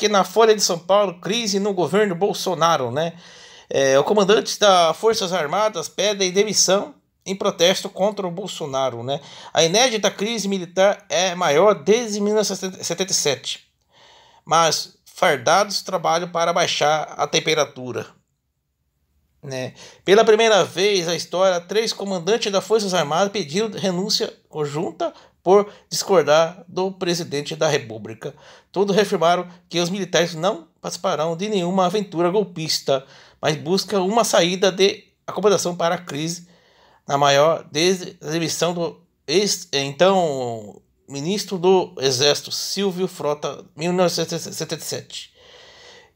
aqui na Folha de São Paulo, crise no governo Bolsonaro, né? É, o comandante das Forças Armadas pede demissão em protesto contra o Bolsonaro, né? A inédita crise militar é maior desde 1977, mas fardados trabalham para baixar a temperatura. Né? Pela primeira vez na história, três comandantes das Forças Armadas pediram renúncia conjunta por discordar do presidente da República. Todos reafirmaram que os militares não participarão de nenhuma aventura golpista, mas busca uma saída de acomodação para a crise na maior desde a demissão do ex, então ministro do Exército Silvio Frota, 1977.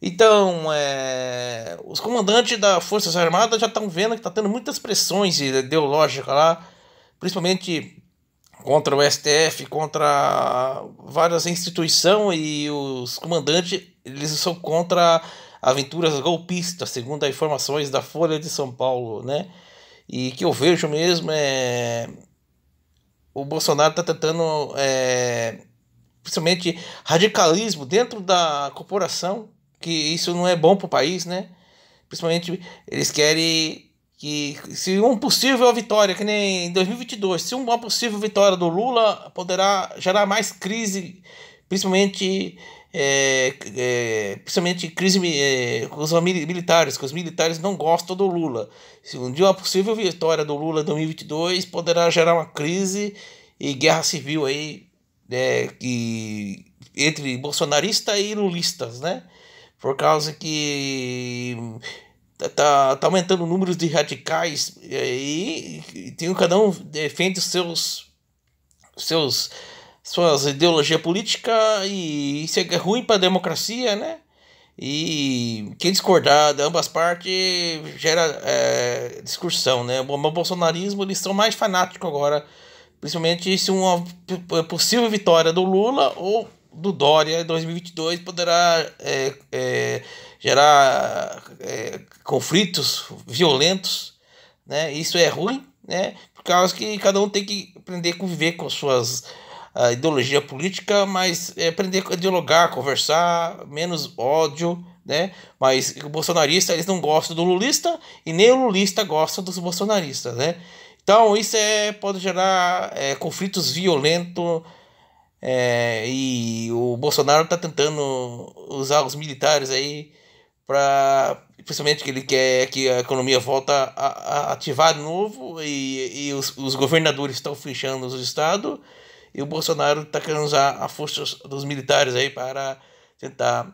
Então, é, os comandantes das Forças Armadas já estão vendo que está tendo muitas pressões ideológicas lá, principalmente contra o STF, contra várias instituições e os comandantes, eles são contra aventuras golpistas, segundo as informações da Folha de São Paulo, né? E que eu vejo mesmo é o Bolsonaro está tentando é, principalmente radicalismo dentro da corporação, que isso não é bom para o país, né? Principalmente eles querem que se uma possível vitória, que nem em 2022, se uma possível vitória do Lula poderá gerar mais crise, principalmente é, é, principalmente crise é, com os militares, que os militares não gostam do Lula. Se um dia uma possível vitória do Lula em 2022 poderá gerar uma crise e guerra civil aí é, que, entre bolsonaristas e lulistas, né? Por causa que tá, tá aumentando o número de radicais e, e tem um cada um defende os seus seus suas ideologia política e isso é ruim para a democracia, né? E quem discordar de ambas partes gera é, discussão, né? O bolsonarismo eles são mais fanáticos agora, principalmente se uma possível vitória do Lula ou do Dória em 2022 poderá é, é, gerar é, conflitos violentos, né? Isso é ruim, né? Por causa que cada um tem que aprender a conviver com suas a ideologia política, mas é, aprender a dialogar, conversar, menos ódio, né? Mas o bolsonarista, eles não gostam do lulista e nem o lulista gosta dos bolsonaristas, né? Então isso é, pode gerar é, conflitos violentos é, e o Bolsonaro está tentando usar os militares aí para principalmente que ele quer que a economia volta a, a ativar de novo e, e os, os governadores estão fechando os estados e o Bolsonaro está querendo usar a força dos militares aí para tentar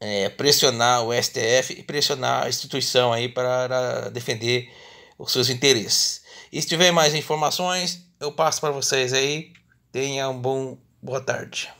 é, pressionar o STF e pressionar a instituição aí para defender os seus interesses. E se tiver mais informações, eu passo para vocês aí. Tenha um bom boa tarde.